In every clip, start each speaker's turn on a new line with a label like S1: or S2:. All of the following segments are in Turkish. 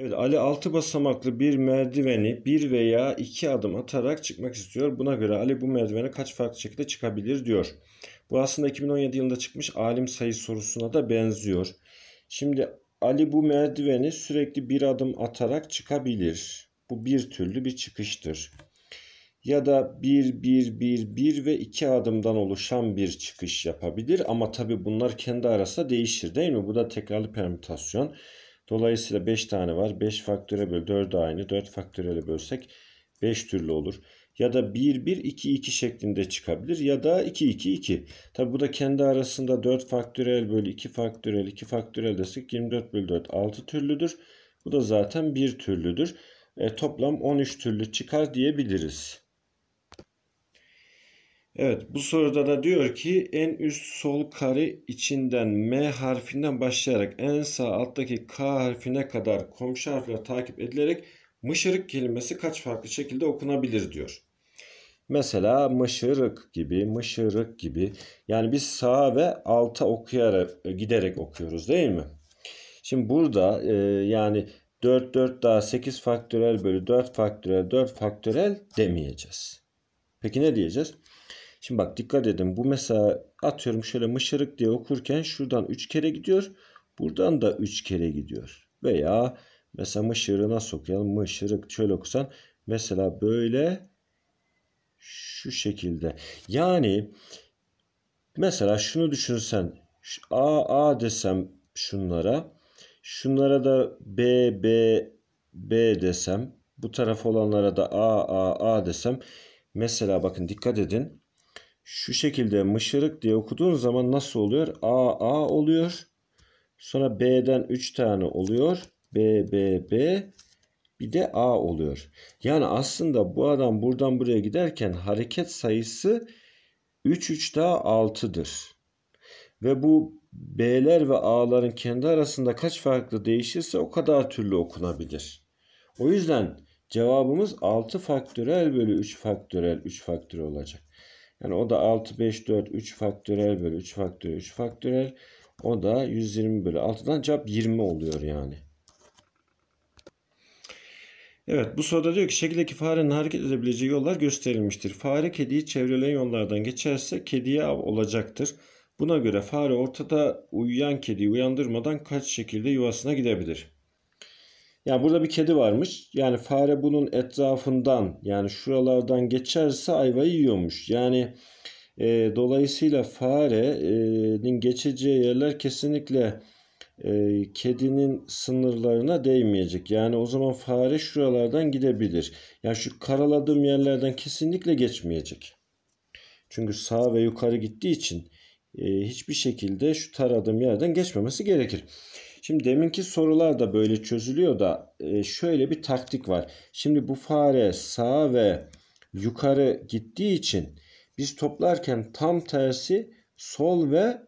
S1: Evet Ali altı basamaklı bir merdiveni bir veya iki adım atarak çıkmak istiyor. Buna göre Ali bu merdiveni kaç farklı şekilde çıkabilir diyor. Bu aslında 2017 yılında çıkmış alim sayı sorusuna da benziyor. Şimdi Ali bu merdiveni sürekli bir adım atarak çıkabilir. Bu bir türlü bir çıkıştır. Ya da 1, 1, 1, 1 ve 2 adımdan oluşan bir çıkış yapabilir. Ama tabi bunlar kendi arasında değişir değil mi? Bu da tekrarlı permütasyon. Dolayısıyla 5 tane var. 5 faktöre böl 4 aynı. 4 faktöre bölsek 5 türlü olur. Ya da 1 1 2 2 şeklinde çıkabilir ya da 2 2 2. Tabi bu da kendi arasında 4 faktörel bölü 2 faktörel 2 faktörel desek 24 bölü 4 6 türlüdür. Bu da zaten 1 türlüdür. E, toplam 13 türlü çıkar diyebiliriz. Evet bu soruda da diyor ki en üst sol kare içinden M harfinden başlayarak en sağ alttaki K harfine kadar komşu harfler takip edilerek mışırık kelimesi kaç farklı şekilde okunabilir diyor. Mesela mışırık gibi, mışırık gibi. Yani biz sağa ve alta okuyarak, e, giderek okuyoruz değil mi? Şimdi burada e, yani 4 4 daha 8 faktörel bölü 4 faktörel 4 faktörel demeyeceğiz. Peki ne diyeceğiz? Şimdi bak dikkat edin bu mesela atıyorum şöyle mışırık diye okurken şuradan 3 kere gidiyor. Buradan da 3 kere gidiyor. Veya mesela mışırığı nasıl okuyalım? Mışırık şöyle okusan mesela böyle şu şekilde. Yani mesela şunu düşünsen A A desem şunlara şunlara da B B B desem bu taraf olanlara da A A A desem mesela bakın dikkat edin şu şekilde mışırık diye okuduğun zaman nasıl oluyor? A A oluyor. Sonra B'den 3 tane oluyor. B B B bir de A oluyor. Yani aslında bu adam buradan buraya giderken hareket sayısı 3 3 daha 6'dır. Ve bu B'ler ve A'ların kendi arasında kaç farklı değişirse o kadar türlü okunabilir. O yüzden cevabımız 6 faktörel bölü 3 faktörel 3 faktörel olacak. Yani o da 6, 5, 4, 3 faktörel bölü 3 faktörel 3 faktörel. O da 120 bölü 6'dan cevap 20 oluyor yani. Evet bu soruda diyor ki şekildeki farenin hareket edebileceği yollar gösterilmiştir. Fare kediyi çevreleyen yollardan geçerse kediye av olacaktır. Buna göre fare ortada uyuyan kediyi uyandırmadan kaç şekilde yuvasına gidebilir? Yani burada bir kedi varmış. Yani fare bunun etrafından yani şuralardan geçerse ayvayı yiyormuş. Yani e, dolayısıyla farenin e, geçeceği yerler kesinlikle e, kedinin sınırlarına değmeyecek. Yani o zaman fare şuralardan gidebilir. Yani şu karaladığım yerlerden kesinlikle geçmeyecek. Çünkü sağ ve yukarı gittiği için e, hiçbir şekilde şu taradığım yerden geçmemesi gerekir. Şimdi deminki sorular da böyle çözülüyor da e, şöyle bir taktik var. Şimdi bu fare sağa ve yukarı gittiği için biz toplarken tam tersi sol ve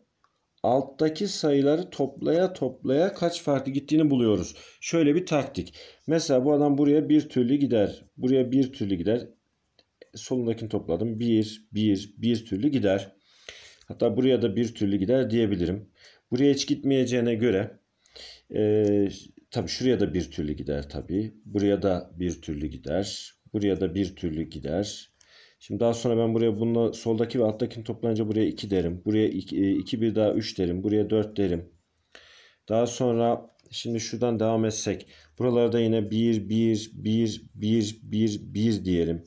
S1: alttaki sayıları toplaya toplaya kaç farklı gittiğini buluyoruz. Şöyle bir taktik. Mesela bu adam buraya bir türlü gider. Buraya bir türlü gider. Solundakini topladım. Bir, bir, bir türlü gider. Hatta buraya da bir türlü gider diyebilirim. Buraya hiç gitmeyeceğine göre e, tabii şuraya da bir türlü gider tabii. Buraya da bir türlü gider. Buraya da bir türlü gider. Şimdi daha sonra ben buraya bununla soldaki ve alttakini toplayınca buraya 2 derim. Buraya 2 e, bir daha 3 derim. Buraya 4 derim. Daha sonra şimdi şuradan devam etsek. Buralarda yine 1, 1, 1, 1, 1, 1 diyelim.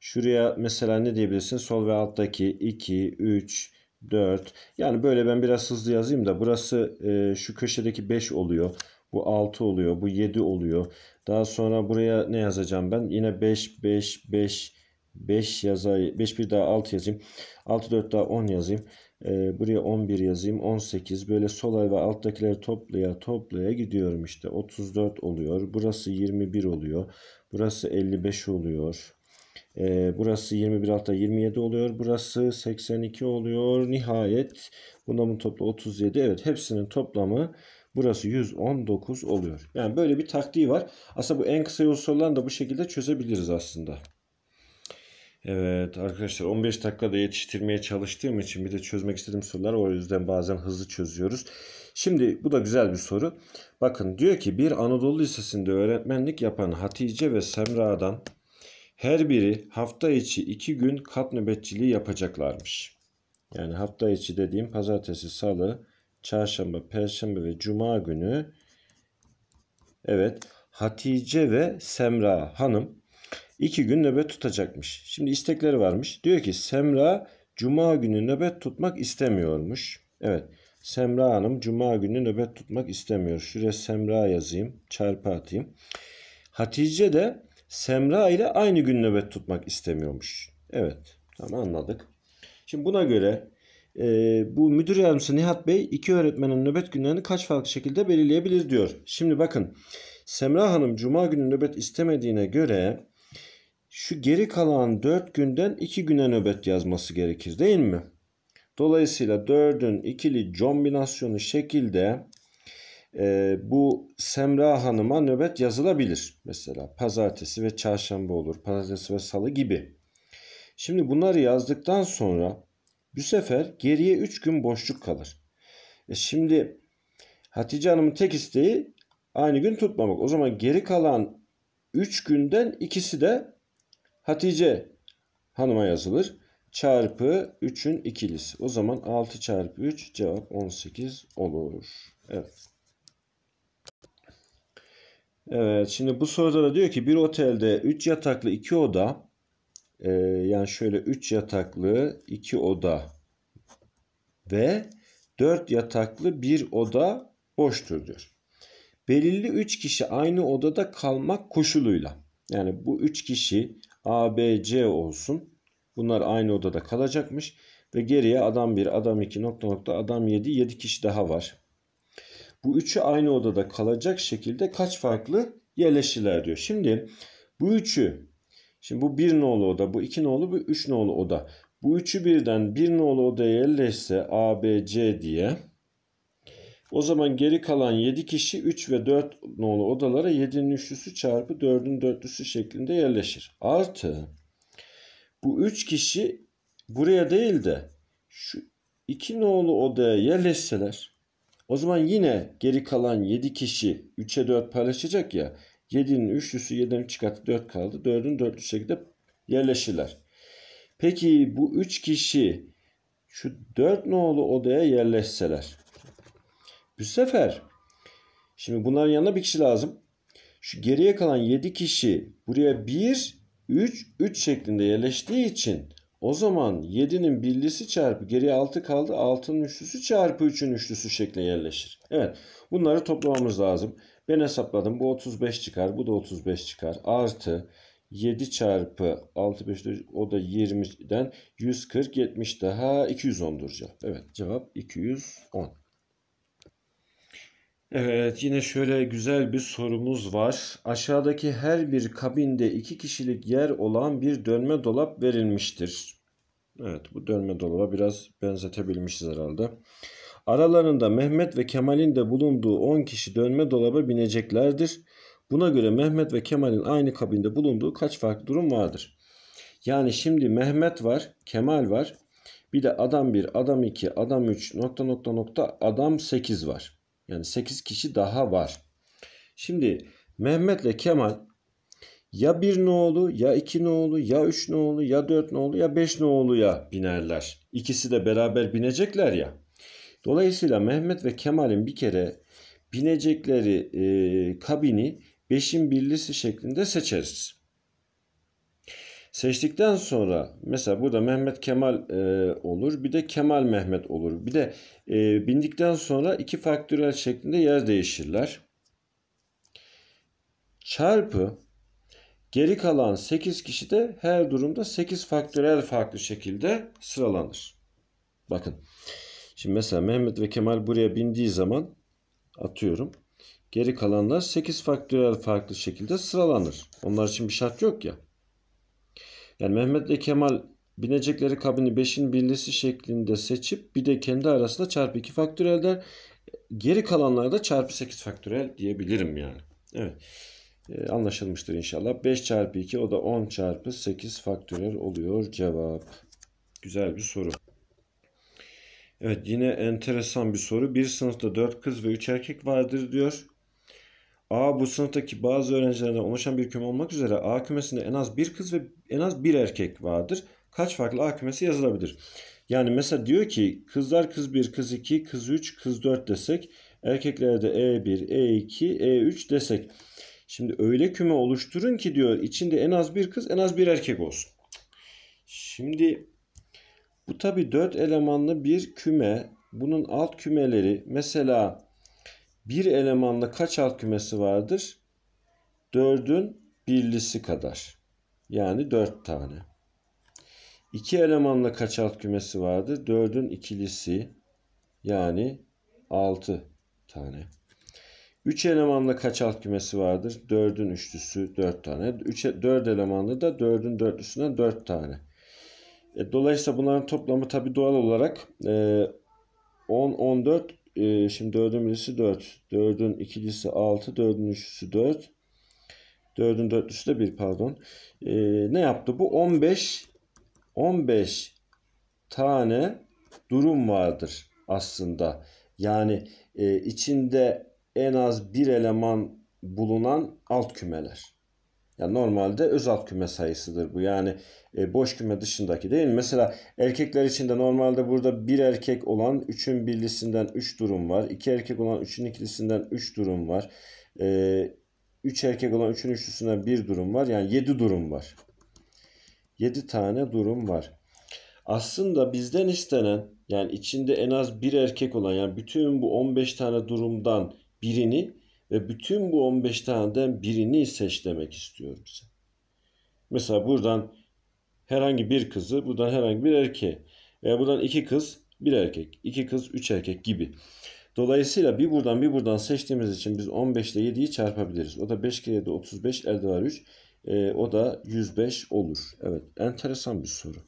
S1: Şuraya mesela ne diyebilirsin? Sol ve alttaki 2, 3, 4. Yani böyle ben biraz hızlı yazayım da burası e, şu köşedeki 5 oluyor. Bu 6 oluyor. Bu 7 oluyor. Daha sonra buraya ne yazacağım ben? Yine 5, 5, 5, 5 yazayım. 5 bir daha 6 yazayım. 6, 4 daha 10 yazayım. E, buraya 11 yazayım. 18. Böyle solay ve alttakileri toplaya toplaya gidiyorum işte. 34 oluyor. Burası 21 oluyor. Burası 55 oluyor. E, burası 21 altta 27 oluyor. Burası 82 oluyor. Nihayet bunların toplu 37. Evet hepsinin toplamı burası 119 oluyor. Yani böyle bir taktiği var. Aslında bu en kısa yol sorularını da bu şekilde çözebiliriz aslında. Evet arkadaşlar 15 dakikada yetiştirmeye çalıştığım için bir de çözmek istediğim sorular o yüzden bazen hızlı çözüyoruz. Şimdi bu da güzel bir soru. Bakın diyor ki bir Anadolu Lisesi'nde öğretmenlik yapan Hatice ve Semra'dan her biri hafta içi iki gün kat nöbetçiliği yapacaklarmış. Yani hafta içi dediğim pazartesi, salı, çarşamba, perşembe ve cuma günü evet Hatice ve Semra hanım iki gün nöbet tutacakmış. Şimdi istekleri varmış. Diyor ki Semra cuma günü nöbet tutmak istemiyormuş. Evet. Semra Hanım cuma günü nöbet tutmak istemiyor. Şuraya Semra yazayım, çarpı atayım. Hatice de Semra ile aynı gün nöbet tutmak istemiyormuş. Evet tamam anladık. Şimdi buna göre e, bu müdür yardımcısı Nihat Bey iki öğretmenin nöbet günlerini kaç farklı şekilde belirleyebilir diyor. Şimdi bakın Semra Hanım cuma günü nöbet istemediğine göre şu geri kalan 4 günden 2 güne nöbet yazması gerekir değil mi? Dolayısıyla 4'ün ikili kombinasyonu şekilde e, bu Semra Hanım'a nöbet yazılabilir. Mesela pazartesi ve çarşamba olur, pazartesi ve salı gibi. Şimdi bunları yazdıktan sonra bu sefer geriye 3 gün boşluk kalır. E şimdi Hatice Hanım'ın tek isteği aynı gün tutmamak. O zaman geri kalan 3 günden ikisi de Hatice Hanım'a yazılır. Çarpı 3'ün ikilisi. O zaman 6 çarpı 3 cevap 18 olur. Evet. Evet şimdi bu soruda da diyor ki bir otelde 3 yataklı 2 oda e, yani şöyle 3 yataklı 2 oda ve 4 yataklı 1 oda boştur diyor. Belirli 3 kişi aynı odada kalmak koşuluyla yani bu 3 kişi A, B, C olsun bunlar aynı odada kalacakmış ve geriye adam 1, adam 2, nokta nokta adam 7, 7 kişi daha var bu üçü aynı odada kalacak şekilde kaç farklı yerleşirler diyor. Şimdi bu üçü şimdi bu bir nolu oda bu iki nolu bu üç nolu oda. Bu üçü birden bir nolu odaya yerleşse A, B, C diye o zaman geri kalan 7 kişi 3 ve 4 nolu odalara 7'nin üçlüsü çarpı 4'ün dörtlüsü şeklinde yerleşir. Artı bu 3 kişi buraya değil de şu 2 nolu odaya yerleşseler o zaman yine geri kalan 7 kişi 3'e 4 paylaşacak ya. 7'nin 3'lüsü 7'den 3 çıkarttı 4 kaldı. 4'ün 4'lü şekilde yerleşirler. Peki bu 3 kişi şu 4 nolu odaya yerleşseler. Bu sefer şimdi bunların yanına bir kişi lazım. Şu geriye kalan 7 kişi buraya 1, 3, 3 şeklinde yerleştiği için o zaman 7'nin birlisi çarpı geriye 6 kaldı. 6'nın üçlüsü çarpı 3'ün üçlüsü şekle yerleşir. Evet bunları toplamamız lazım. Ben hesapladım. Bu 35 çıkar. Bu da 35 çıkar. Artı 7 çarpı 6 5 o da 20'den 140 70 daha 210 duracak. Evet cevap 210. Evet yine şöyle güzel bir sorumuz var. Aşağıdaki her bir kabinde iki kişilik yer olan bir dönme dolap verilmiştir. Evet bu dönme dolaba biraz benzetebilmişiz herhalde. Aralarında Mehmet ve Kemal'in de bulunduğu 10 kişi dönme dolaba bineceklerdir. Buna göre Mehmet ve Kemal'in aynı kabinde bulunduğu kaç farklı durum vardır? Yani şimdi Mehmet var, Kemal var. Bir de adam 1, adam 2, adam 3, nokta nokta nokta adam 8 var. Yani 8 kişi daha var. Şimdi Mehmet'le Kemal ya 1 nolu, ya 2 nolu, ya 3 nolu, ya 4 nolu, ya 5 noluya binerler. İkisi de beraber binecekler ya. Dolayısıyla Mehmet ve Kemal'in bir kere binecekleri e, kabini beşin birlisi şeklinde seçeriz. Seçtikten sonra mesela burada Mehmet Kemal e, olur. Bir de Kemal Mehmet olur. Bir de e, bindikten sonra iki faktörel şeklinde yer değişirler. Çarpı geri kalan 8 kişi de her durumda 8 faktörel farklı şekilde sıralanır. Bakın. Şimdi mesela Mehmet ve Kemal buraya bindiği zaman atıyorum. Geri kalanlar 8 faktörel farklı şekilde sıralanır. Onlar için bir şart yok ya. Yani Mehmet ve Kemal binecekleri kabini 5'in birlisi şeklinde seçip bir de kendi arasında çarpı 2 der. geri kalanlar da çarpı 8 faktörel diyebilirim yani. Evet. E, anlaşılmıştır inşallah. 5 çarpı 2 o da 10 çarpı 8 faktörel oluyor cevap. Güzel bir soru. Evet yine enteresan bir soru. Bir sınıfta 4 kız ve 3 erkek vardır diyor. A bu sınıftaki bazı öğrencilerden oluşan bir küme olmak üzere A kümesinde en az bir kız ve en az bir erkek vardır. Kaç farklı A kümesi yazılabilir? Yani mesela diyor ki kızlar kız 1, kız 2, kız 3, kız 4 desek erkeklerde E1, E2, E3 desek. Şimdi öyle küme oluşturun ki diyor içinde en az bir kız en az bir erkek olsun. Şimdi bu tabi 4 elemanlı bir küme. Bunun alt kümeleri mesela bir elemanla kaç alt kümesi vardır? 4'ün birlisi kadar. Yani 4 tane. 2 elemanla kaç alt kümesi vardır? 4'ün ikilisi yani 6 tane. 3 elemanla kaç alt kümesi vardır? 4'ün üçlüsü 4 tane. 3, 4 elemanlı da 4'ün dörtlüsünden 4 tane. E, dolayısıyla bunların toplamı tabi doğal olarak e, 10, 14, e, şimdi 4'ün birisi 4. 4'ün ikilisi 6. 4'ün üçlüsü 4. 4'ün dörtlüsü de 1 pardon. E, ne yaptı? Bu 15 15 tane durum vardır aslında. Yani e, içinde en az bir eleman bulunan alt kümeler. Yani normalde öz alt küme sayısıdır bu. Yani e, boş küme dışındaki değil Mesela erkekler için de normalde burada bir erkek olan 3'ün birlisinden 3 durum var. 2 erkek olan 3'ün ikilisinden 3 durum var. E, erkek olan 3'ün üçlüsünden 1 durum var. Yani 7 durum var. 7 tane durum var. Aslında bizden istenen yani içinde en az bir erkek olan yani bütün bu 15 tane durumdan birini ve bütün bu 15 taneden birini seç demek istiyorum size. Mesela buradan herhangi bir kızı, buradan herhangi bir erkeği veya buradan iki kız, bir erkek, iki kız, üç erkek gibi. Dolayısıyla bir buradan bir buradan seçtiğimiz için biz 15 ile 7'yi çarpabiliriz. O da 5 kere 7 35 elde var 3. E, o da 105 olur. Evet enteresan bir soru.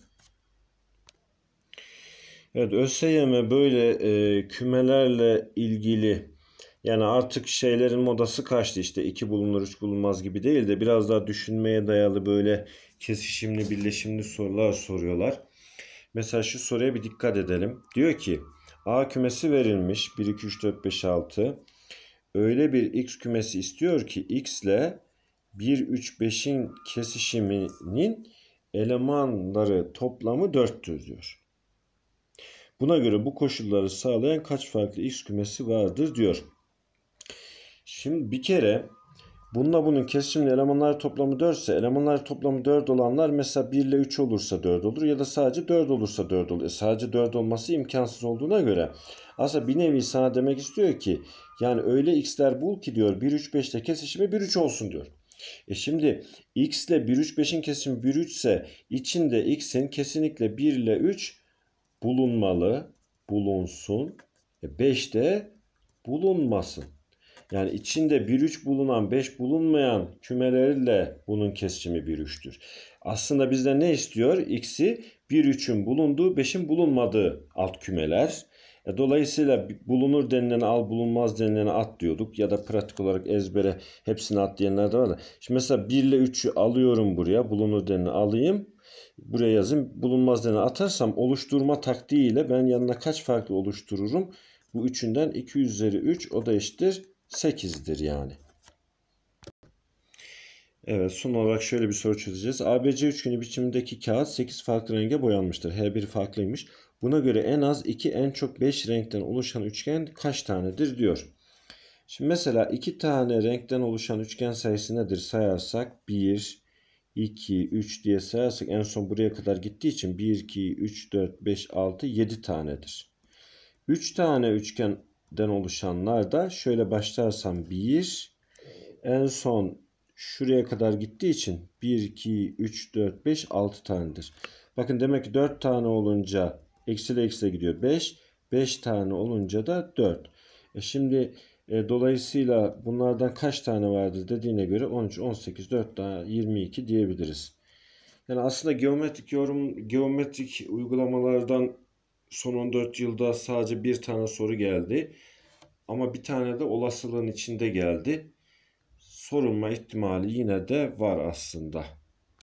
S1: Evet ÖSYM böyle e, kümelerle ilgili yani artık şeylerin modası kaçtı işte iki bulunur üç bulunmaz gibi değil de biraz daha düşünmeye dayalı böyle kesişimli birleşimli sorular soruyorlar. Mesela şu soruya bir dikkat edelim. Diyor ki A kümesi verilmiş 1 2 3 4 5 6 öyle bir x kümesi istiyor ki x ile 1 3 5'in kesişiminin elemanları toplamı 4'tür diyor. Buna göre bu koşulları sağlayan kaç farklı x kümesi vardır diyor. Şimdi bir kere bununla bunun kesişimli elemanlar toplamı 4 ise elemanlar toplamı 4 olanlar mesela 1 ile 3 olursa 4 olur ya da sadece 4 olursa 4 olur. E sadece 4 olması imkansız olduğuna göre aslında bir nevi sana demek istiyor ki yani öyle x'ler bul ki diyor 1 3 5 ile kesişimi 1 3 olsun diyor. E şimdi x ile 1 3 5'in kesimi 1 3 ise içinde x'in kesinlikle 1 ile 3 bulunmalı, bulunsun. E 5 de bulunmasın. Yani içinde 1-3 bulunan 5 bulunmayan kümeleriyle bunun kesişimi 1-3'tür. Aslında bizden ne istiyor? X'i 1-3'ün bulunduğu 5'in bulunmadığı alt kümeler. E, dolayısıyla bulunur denilene al bulunmaz denilene at diyorduk ya da pratik olarak ezbere hepsini at diyenler de var Şimdi mesela 1 ile 3'ü alıyorum buraya bulunur denilene alayım buraya yazayım bulunmaz denilene atarsam oluşturma taktiğiyle ben yanına kaç farklı oluştururum? Bu üçünden 2 üzeri 3 o da eşittir 8'dir yani. Evet son olarak şöyle bir soru çözeceğiz. ABC üçgeni biçimindeki kağıt 8 farklı renge boyanmıştır. Her biri farklıymış. Buna göre en az 2 en çok 5 renkten oluşan üçgen kaç tanedir diyor. Şimdi mesela 2 tane renkten oluşan üçgen sayısı nedir sayarsak 1, 2, 3 diye sayarsak en son buraya kadar gittiği için 1, 2, 3, 4, 5, 6, 7 tanedir. 3 tane üçgen den oluşanlar da şöyle başlarsam 1 en son şuraya kadar gittiği için 1, 2, 3, 4, 5, 6 tanedir. Bakın demek ki 4 tane olunca eksili eksile gidiyor 5. 5 tane olunca da 4. E şimdi e, dolayısıyla bunlardan kaç tane vardır dediğine göre 13, 18, 4 tane 22 diyebiliriz. Yani aslında geometrik yorum, geometrik uygulamalardan son 14 yılda sadece bir tane soru geldi. Ama bir tane de olasılığın içinde geldi. Sorulma ihtimali yine de var aslında.